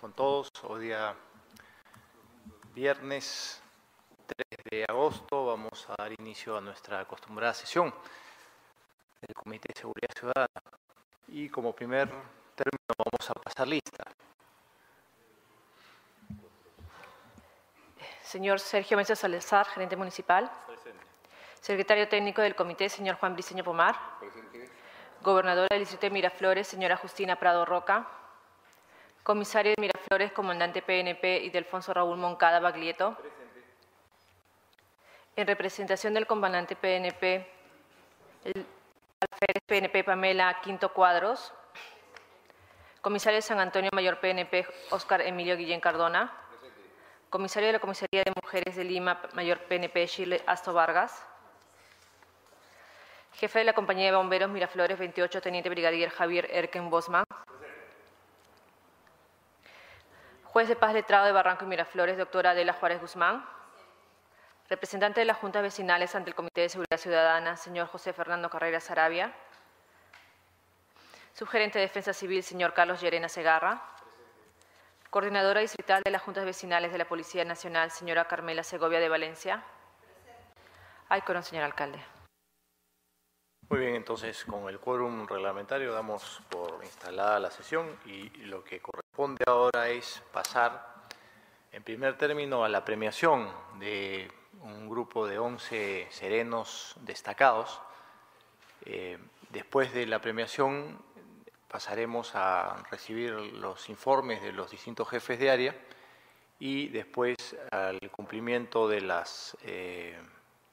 con todos. Hoy día viernes 3 de agosto vamos a dar inicio a nuestra acostumbrada sesión del Comité de Seguridad Ciudadana. Y como primer término vamos a pasar lista. Señor Sergio Mesa Salazar, gerente municipal. Presente. Secretario técnico del comité, señor Juan Briceño Pomar. Presente. Gobernadora del distrito de Miraflores, señora Justina Prado Roca comisario de Miraflores, comandante PNP y Delfonso Raúl Moncada Baglietto. En representación del comandante PNP, el PNP Pamela Quinto Cuadros. Comisario de San Antonio Mayor PNP, Oscar Emilio Guillén Cardona. Comisario de la Comisaría de Mujeres de Lima, Mayor PNP, Chile Asto Vargas. Jefe de la Compañía de Bomberos Miraflores 28, Teniente Brigadier Javier Erken Bosman. Juez de Paz Letrado de Barranco y Miraflores, doctora Adela Juárez Guzmán. Representante de las Juntas Vecinales ante el Comité de Seguridad Ciudadana, señor José Fernando Carrera Sarabia. Subgerente de Defensa Civil, señor Carlos Llerena Segarra. Coordinadora Distrital de las Juntas Vecinales de la Policía Nacional, señora Carmela Segovia de Valencia. Hay corón, señor alcalde. Muy bien, entonces con el quórum reglamentario damos por instalada la sesión y lo que corresponde corresponde ahora es pasar, en primer término, a la premiación de un grupo de 11 serenos destacados. Eh, después de la premiación pasaremos a recibir los informes de los distintos jefes de área y después al cumplimiento de las eh,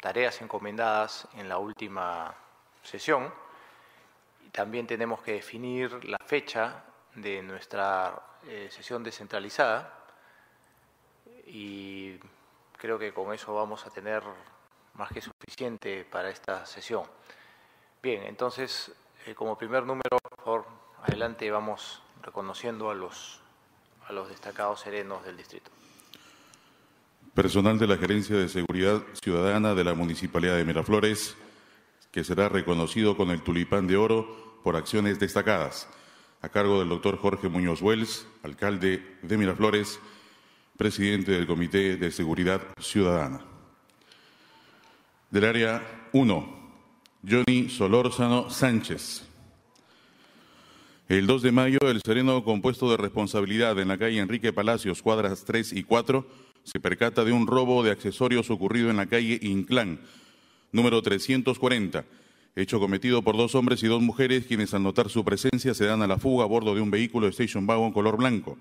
tareas encomendadas en la última sesión. También tenemos que definir la fecha de nuestra eh, sesión descentralizada y creo que con eso vamos a tener más que suficiente para esta sesión. Bien, entonces, eh, como primer número, por adelante vamos reconociendo a los, a los destacados serenos del distrito. Personal de la Gerencia de Seguridad Ciudadana de la Municipalidad de Miraflores, que será reconocido con el tulipán de oro por acciones destacadas a cargo del doctor Jorge Muñoz Wells, alcalde de Miraflores, presidente del Comité de Seguridad Ciudadana. Del área 1, Johnny Solórzano Sánchez. El 2 de mayo, el sereno compuesto de responsabilidad en la calle Enrique Palacios, cuadras 3 y 4, se percata de un robo de accesorios ocurrido en la calle Inclán, número 340 Hecho cometido por dos hombres y dos mujeres quienes al notar su presencia se dan a la fuga a bordo de un vehículo de station wagon color blanco,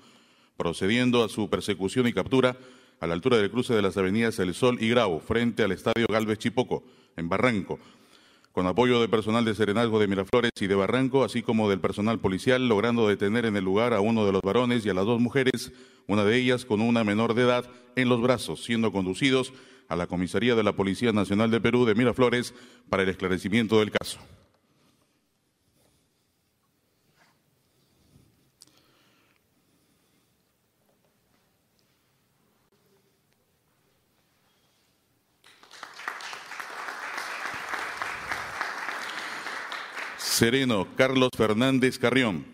procediendo a su persecución y captura a la altura del cruce de las avenidas El Sol y Grau, frente al estadio Galvez Chipoco, en Barranco con apoyo de personal de Serenazgo de Miraflores y de Barranco, así como del personal policial, logrando detener en el lugar a uno de los varones y a las dos mujeres, una de ellas con una menor de edad en los brazos, siendo conducidos a la comisaría de la Policía Nacional de Perú de Miraflores para el esclarecimiento del caso. Sereno Carlos Fernández Carrión.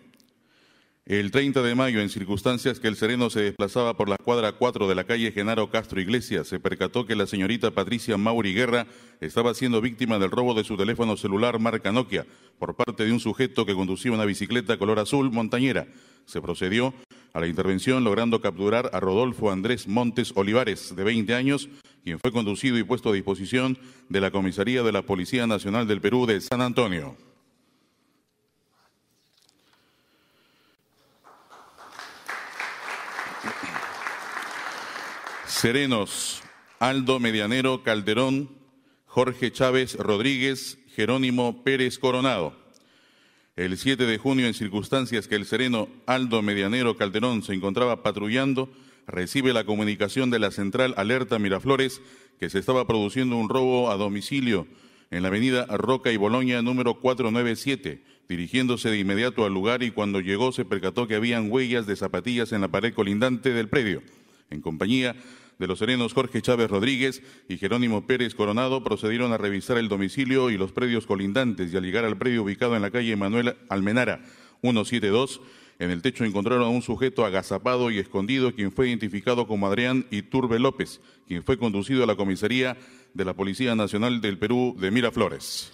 El 30 de mayo, en circunstancias que el Sereno se desplazaba por la cuadra 4 de la calle Genaro Castro Iglesias, se percató que la señorita Patricia Mauri Guerra estaba siendo víctima del robo de su teléfono celular marca Nokia por parte de un sujeto que conducía una bicicleta color azul montañera. Se procedió a la intervención logrando capturar a Rodolfo Andrés Montes Olivares, de 20 años, quien fue conducido y puesto a disposición de la Comisaría de la Policía Nacional del Perú de San Antonio. Serenos, Aldo Medianero Calderón, Jorge Chávez Rodríguez, Jerónimo Pérez Coronado. El 7 de junio, en circunstancias que el sereno Aldo Medianero Calderón se encontraba patrullando, recibe la comunicación de la central Alerta Miraflores que se estaba produciendo un robo a domicilio en la avenida Roca y Boloña número 497, dirigiéndose de inmediato al lugar y cuando llegó se percató que habían huellas de zapatillas en la pared colindante del predio. En compañía de los serenos Jorge Chávez Rodríguez y Jerónimo Pérez Coronado procedieron a revisar el domicilio y los predios colindantes y al llegar al predio ubicado en la calle Manuel Almenara 172, en el techo encontraron a un sujeto agazapado y escondido, quien fue identificado como Adrián Iturbe López, quien fue conducido a la comisaría de la Policía Nacional del Perú de Miraflores.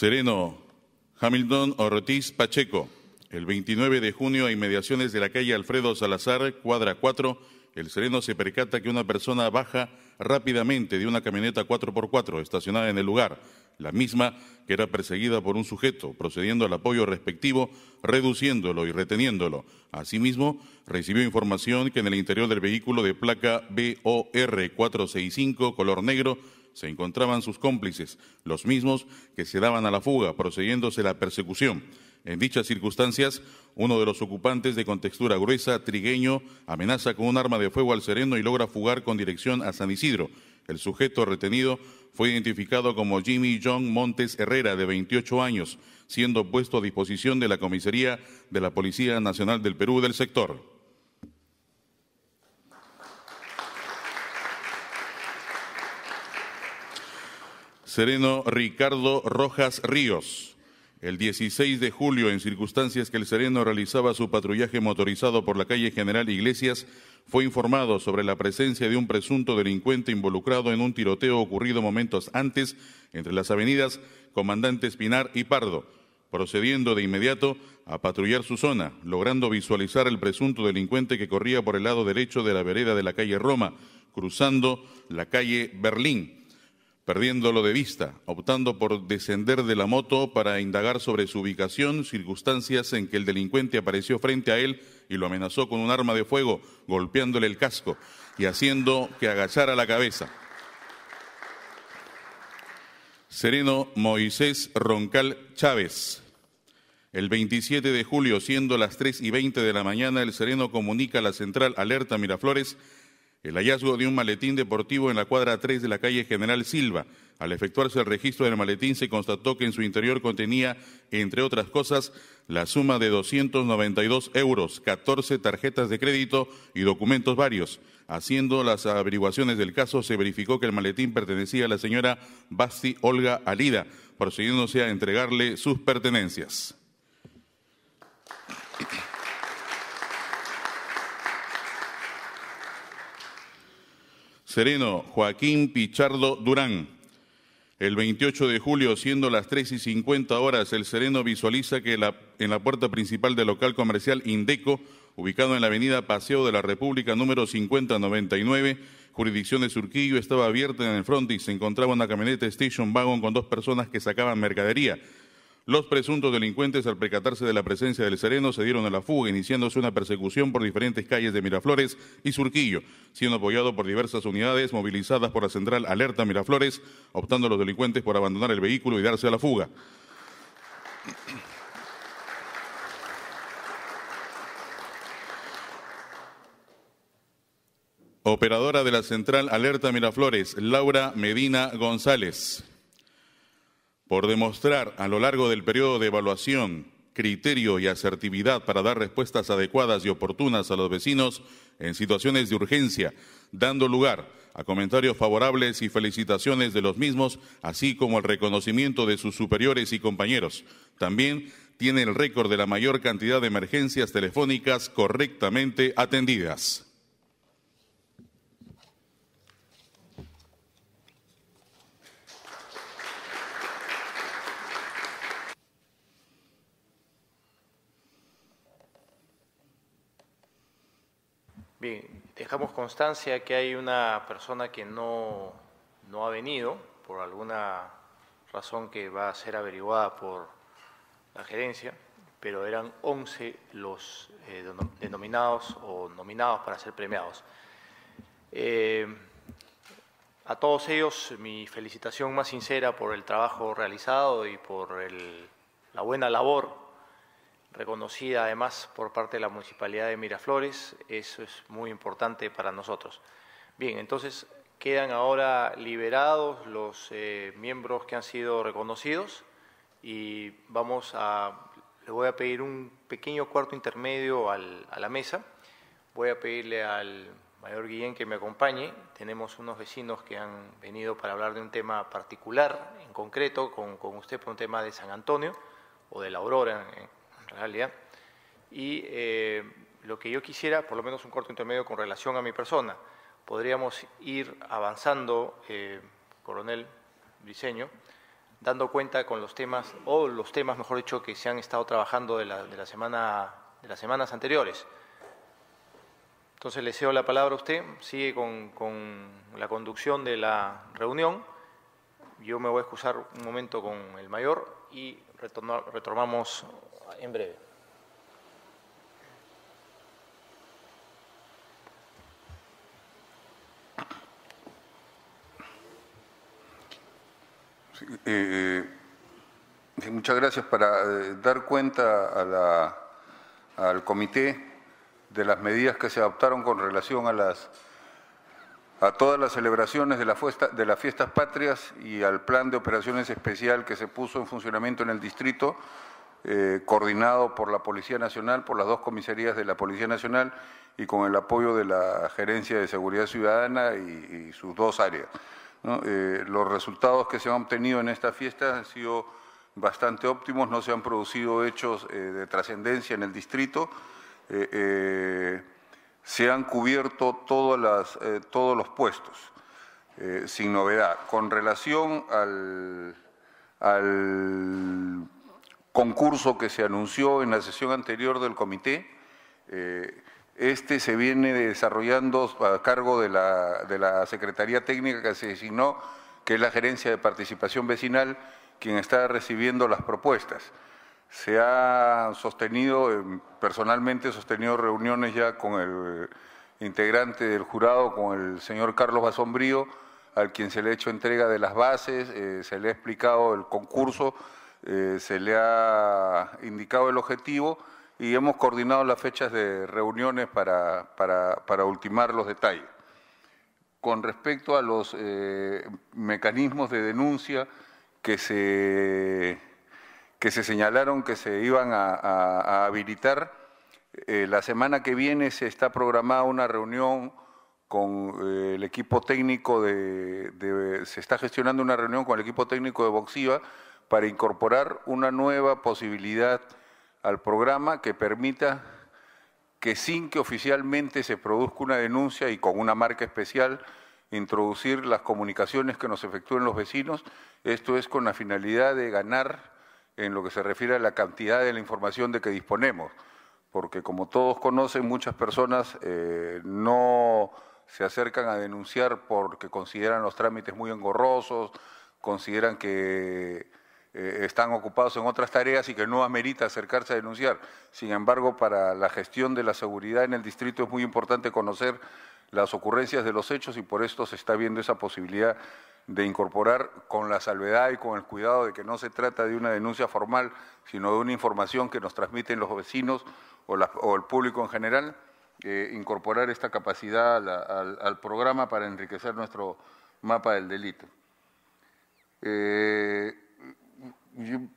Sereno, Hamilton Ortiz Pacheco, el 29 de junio a inmediaciones de la calle Alfredo Salazar, cuadra 4, el Sereno se percata que una persona baja rápidamente de una camioneta 4x4 estacionada en el lugar, la misma que era perseguida por un sujeto, procediendo al apoyo respectivo, reduciéndolo y reteniéndolo. Asimismo, recibió información que en el interior del vehículo de placa BOR 465, color negro, se encontraban sus cómplices, los mismos que se daban a la fuga, procediéndose la persecución. En dichas circunstancias, uno de los ocupantes de contextura gruesa, trigueño, amenaza con un arma de fuego al sereno y logra fugar con dirección a San Isidro. El sujeto retenido fue identificado como Jimmy John Montes Herrera, de 28 años, siendo puesto a disposición de la comisaría de la Policía Nacional del Perú del sector. Sereno Ricardo Rojas Ríos. El 16 de julio, en circunstancias que el Sereno realizaba su patrullaje motorizado por la calle General Iglesias, fue informado sobre la presencia de un presunto delincuente involucrado en un tiroteo ocurrido momentos antes entre las avenidas Comandante Espinar y Pardo, procediendo de inmediato a patrullar su zona, logrando visualizar el presunto delincuente que corría por el lado derecho de la vereda de la calle Roma, cruzando la calle Berlín perdiéndolo de vista, optando por descender de la moto para indagar sobre su ubicación, circunstancias en que el delincuente apareció frente a él y lo amenazó con un arma de fuego, golpeándole el casco y haciendo que agachara la cabeza. Sereno Moisés Roncal Chávez. El 27 de julio, siendo las 3 y 20 de la mañana, el Sereno comunica a la central Alerta Miraflores el hallazgo de un maletín deportivo en la cuadra 3 de la calle General Silva. Al efectuarse el registro del maletín se constató que en su interior contenía, entre otras cosas, la suma de 292 euros, 14 tarjetas de crédito y documentos varios. Haciendo las averiguaciones del caso, se verificó que el maletín pertenecía a la señora Basti Olga Alida, procediéndose a entregarle sus pertenencias. Sereno, Joaquín Pichardo Durán. El 28 de julio, siendo las 3 y 50 horas, el Sereno visualiza que la, en la puerta principal del local comercial Indeco, ubicado en la avenida Paseo de la República número 5099, jurisdicción de Surquillo, estaba abierta en el front y se encontraba una camioneta Station Wagon con dos personas que sacaban mercadería. Los presuntos delincuentes, al percatarse de la presencia del sereno, se dieron a la fuga, iniciándose una persecución por diferentes calles de Miraflores y Surquillo, siendo apoyado por diversas unidades movilizadas por la central Alerta Miraflores, optando los delincuentes por abandonar el vehículo y darse a la fuga. Operadora de la central Alerta Miraflores, Laura Medina González por demostrar a lo largo del periodo de evaluación criterio y asertividad para dar respuestas adecuadas y oportunas a los vecinos en situaciones de urgencia, dando lugar a comentarios favorables y felicitaciones de los mismos, así como el reconocimiento de sus superiores y compañeros. También tiene el récord de la mayor cantidad de emergencias telefónicas correctamente atendidas. Bien, dejamos constancia que hay una persona que no, ha venido por alguna razón que va a ser averiguada por la gerencia, pero eran 11 los eh, denominados o nominados para ser premiados. Eh, a todos ellos mi felicitación más sincera por el trabajo realizado y por la buena labor reconocida además por parte de la Municipalidad de Miraflores, eso es muy importante para nosotros. Bien, entonces quedan ahora liberados los eh, miembros que han sido reconocidos y vamos a, le voy a pedir un pequeño cuarto intermedio a la mesa, voy a pedirle al mayor Guillén que me acompañe, tenemos unos vecinos que han venido para hablar de un tema particular, en concreto, con, con usted por un tema de San Antonio o de la Aurora en, realidad Y eh, lo que yo quisiera, por lo menos un corto intermedio con relación a mi persona, podríamos ir avanzando, eh, coronel diseño dando cuenta con los temas, o los temas, mejor dicho, que se han estado trabajando de, la, semana, de las semanas anteriores. Entonces le cedo la palabra a usted, sigue con, con, la conducción de la reunión. Yo me voy a excusar un momento con el mayor y retomamos en breve. Eh, eh, muchas gracias para eh, dar cuenta al comité de las medidas que se adoptaron con relación a las a todas las celebraciones de, la de las fiestas patrias y al plan de operaciones especial que se puso en funcionamiento en el distrito, eh, coordinado por la Policía Nacional, por las dos comisarías de la Policía Nacional y con el apoyo de la Gerencia de Seguridad Ciudadana y, sus dos áreas. Eh, los resultados que se han obtenido en esta fiesta han sido bastante óptimos, no se han producido hechos eh, de trascendencia en el distrito se han cubierto eh, todos los puestos, eh, sin novedad. Con relación al, concurso que se anunció en la sesión anterior del comité, eh, este se viene desarrollando a cargo de la, de la Secretaría Técnica que se designó, que es la Gerencia de Participación Vecinal, quien está recibiendo las propuestas. Se ha sostenido, em, personalmente he sostenido reuniones ya con el integrante del jurado, con el señor Carlos Basombrío, al quien se le ha hecho entrega de las bases, eh, se le ha explicado el concurso, eh, se le ha indicado el objetivo y hemos coordinado las fechas de reuniones para, para, para ultimar los detalles. Con respecto a los eh, mecanismos de denuncia que se que se señalaron que se iban a, habilitar. Eh, la semana que viene se está programada una reunión con eh, el equipo técnico de, se está gestionando una reunión con el equipo técnico de Boxiva para incorporar una nueva posibilidad al programa que permita que sin que oficialmente se produzca una denuncia y con una marca especial introducir las comunicaciones que nos efectúen los vecinos, esto es con la finalidad de ganar en lo que se refiere a la cantidad de la información de que disponemos, porque como todos conocen, muchas personas eh, no se acercan a denunciar porque consideran los trámites muy engorrosos, consideran que eh, están ocupados en otras tareas y que no amerita acercarse a denunciar. Sin embargo, para la gestión de la seguridad en el distrito es muy importante conocer las ocurrencias de los hechos y por esto se está viendo esa posibilidad de incorporar con la salvedad y con el cuidado de que no se trata de una denuncia formal, sino de una información que nos transmiten los vecinos o, el público en general, eh, incorporar esta capacidad al, programa para enriquecer nuestro mapa del delito. Eh,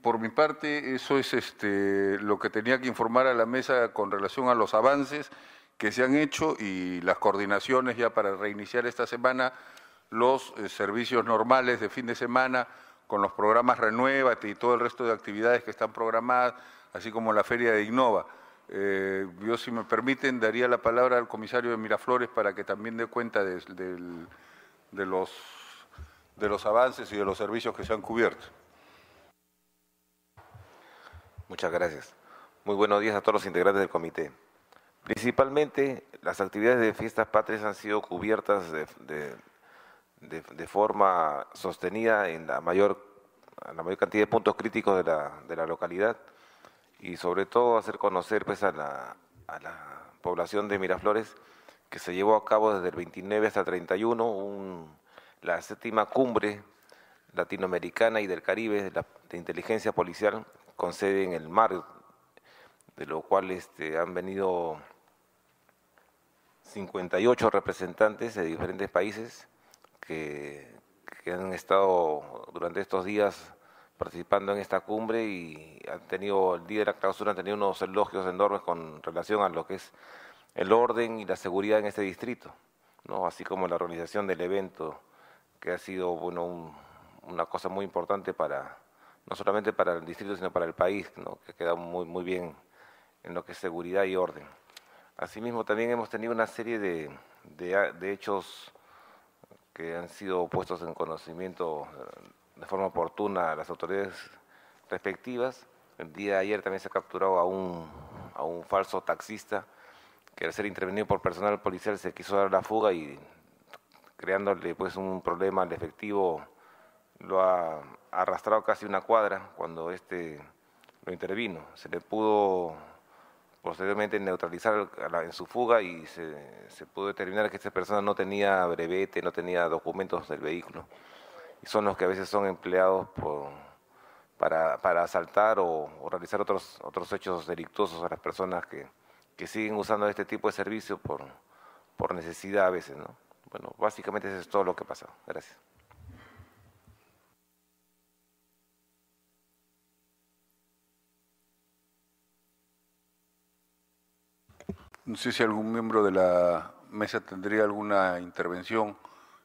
por mi parte, eso es este, lo que tenía que informar a la mesa con relación a los avances que se han hecho y las coordinaciones ya para reiniciar esta semana los eh, servicios normales de fin de semana con los programas Renuévate y todo el resto de actividades que están programadas, así como la Feria de Innova. Eh, yo, si me permiten, daría la palabra al comisario de Miraflores para que también dé cuenta los, de los avances y de los servicios que se han cubierto. Muchas gracias. Muy buenos días a todos los integrantes del comité. Principalmente las actividades de fiestas patrias han sido cubiertas de, forma sostenida en la mayor, cantidad de puntos críticos de la, localidad y sobre todo hacer conocer pues, a, la, población de Miraflores que se llevó a cabo desde el 29 hasta el 31 la séptima cumbre latinoamericana y del Caribe de inteligencia policial con sede en el mar, de lo cual este, han venido 58 representantes de diferentes países que, han estado durante estos días participando en esta cumbre y han tenido, el día de la clausura han tenido unos elogios enormes con relación a lo que es el orden y la seguridad en este distrito, ¿no? así como la organización del evento, que ha sido bueno, una cosa muy importante para, no solamente para el distrito, sino para el país, ¿no? que queda muy, muy bien en lo que es seguridad y orden. Asimismo, también hemos tenido una serie de, hechos que han sido puestos en conocimiento eh, de forma oportuna a las autoridades respectivas. El día de ayer también se ha capturado a un, a un falso taxista que al ser intervenido por personal policial se quiso dar la fuga y creándole pues un problema al efectivo lo ha arrastrado casi una cuadra cuando este lo intervino. Se le pudo posteriormente neutralizar en su fuga y se, se, pudo determinar que esta persona no tenía brevete, no tenía documentos del vehículo. Y son los que a veces son empleados por, para, asaltar o, realizar otros, otros hechos delictuosos a las personas que, siguen usando este tipo de servicio por, por necesidad a veces. ¿no? Bueno, básicamente eso es todo lo que ha pasado. Gracias. No sé si algún miembro de la mesa tendría alguna intervención.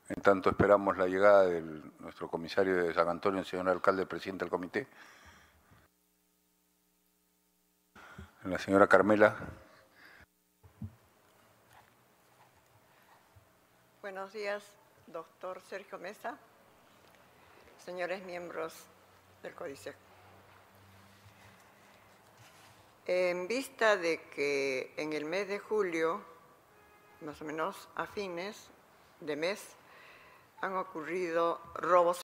En tanto esperamos la llegada de nuestro comisario de San Antonio, el señor alcalde, presidente del comité. La señora Carmela. Buenos días, doctor Sergio Mesa, señores miembros del CODICEC. En vista de que en el mes de julio, más o menos a fines de mes, han ocurrido robos